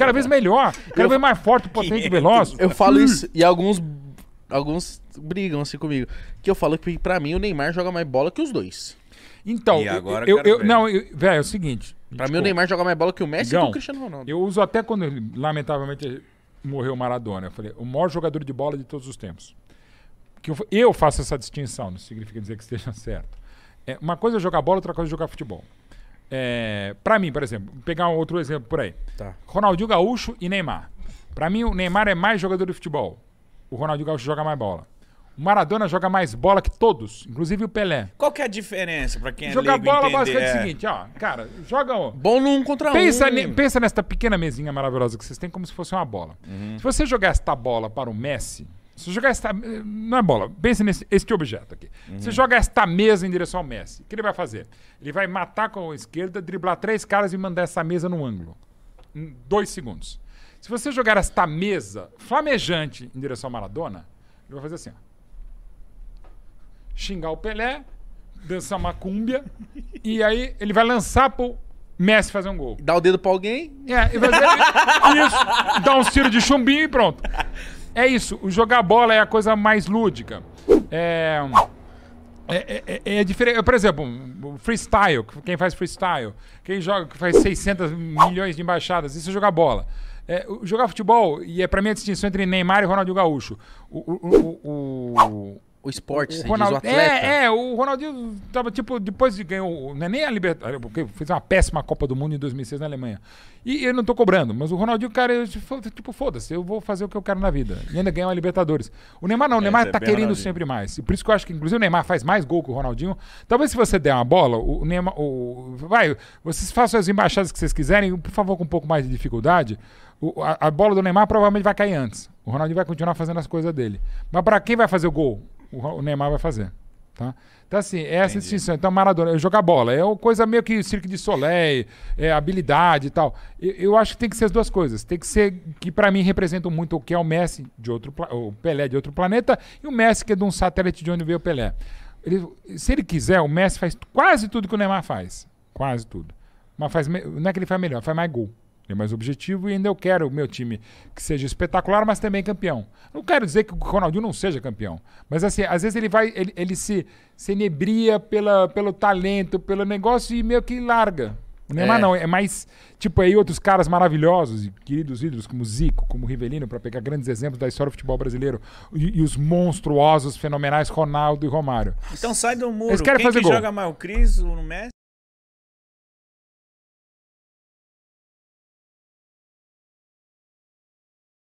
Cada vez melhor, cada vez mais forte, potente, veloz. Eu falo hum. isso e alguns alguns brigam assim comigo, que eu falo que para mim o Neymar joga mais bola que os dois. Então, e agora eu, eu, eu não, velho, é o seguinte, para mim o Neymar joga mais bola que o Messi não, e o Cristiano Ronaldo. Eu uso até quando lamentavelmente morreu o Maradona, eu falei, o maior jogador de bola de todos os tempos. Que eu, eu faço essa distinção, não significa dizer que esteja certo. É, uma coisa é jogar bola, outra coisa é jogar futebol. É, para mim, por exemplo, pegar um outro exemplo por aí. Tá. Ronaldinho Gaúcho e Neymar. Para mim, o Neymar é mais jogador de futebol. O Ronaldinho Gaúcho joga mais bola. O Maradona joga mais bola que todos, inclusive o Pelé. Qual que é a diferença para quem é Jogar é leigo bola é basicamente é o seguinte, ó, cara, joga ó, Bom num contra pensa um. Ne, pensa nesta pequena mesinha maravilhosa que vocês têm como se fosse uma bola. Uhum. Se você jogar esta bola para o Messi, se jogar esta. Não é bola, pense nesse este objeto aqui. Uhum. Você joga esta mesa em direção ao Messi. O que ele vai fazer? Ele vai matar com a esquerda, driblar três caras e mandar essa mesa no ângulo. Em dois segundos. Se você jogar esta mesa flamejante em direção ao Maradona, ele vai fazer assim: ó. xingar o Pelé, dançar uma cúmbia, e aí ele vai lançar pro Messi fazer um gol. Dá o dedo pra alguém? É, e vai fazer isso, dá um tiro de chumbinho e pronto é isso. O jogar bola é a coisa mais lúdica. É. É, é, é, é diferente. Por exemplo, freestyle, quem faz freestyle, quem joga, que faz 600 milhões de embaixadas, isso é jogar bola. É, jogar futebol, e é para mim a distinção entre Neymar e Ronaldinho Gaúcho. O, o, o, o esporte, o, o Ronald... diz, o atleta. É, é, o Ronaldinho tava tipo, depois de ganhou, não é nem a Libertadores, porque fez uma péssima Copa do Mundo em 2006 na Alemanha. E eu não tô cobrando, mas o Ronaldinho, cara, eu, tipo, foda-se, eu vou fazer o que eu quero na vida. E ainda ganhou a Libertadores. O Neymar não, o é, Neymar é, tá é querendo Ronaldinho. sempre mais. E por isso que eu acho que, inclusive, o Neymar faz mais gol que o Ronaldinho. Talvez se você der uma bola, o Neymar, o... vai, vocês façam as embaixadas que vocês quiserem, por favor, com um pouco mais de dificuldade, o, a, a, bola do Neymar provavelmente vai cair antes. O Ronaldinho vai continuar fazendo as coisas dele. Mas para quem vai fazer o gol? o Neymar vai fazer. Tá? Então, assim, é essa Entendi. distinção. Então, Maradona, jogar bola é uma coisa meio que circo de Soleil, é habilidade e tal. Eu, eu, acho que tem que ser as duas coisas. Tem que ser, que para mim representam muito o que é o Messi de outro, o Pelé de outro planeta e o Messi que é de um satélite de onde veio o Pelé. Ele, se ele quiser, o Messi faz quase tudo que o Neymar faz. Quase tudo. Mas faz, não é que ele faz melhor, faz mais gol é mais objetivo e ainda eu quero o meu time que seja espetacular, mas também campeão. Não quero dizer que o Ronaldinho não seja campeão, mas assim, às vezes ele vai, ele, ele se, se inebria pela, pelo talento, pelo negócio e meio que larga. O né? Neymar é. não, é mais tipo aí outros caras maravilhosos, queridos ídolos como Zico, como Rivelino, para pegar grandes exemplos da história do futebol brasileiro e, e, os monstruosos, fenomenais Ronaldo e Romário. Então sai do muro. Eles querem Quem fazer que gol. joga mais o Cris, o Messi?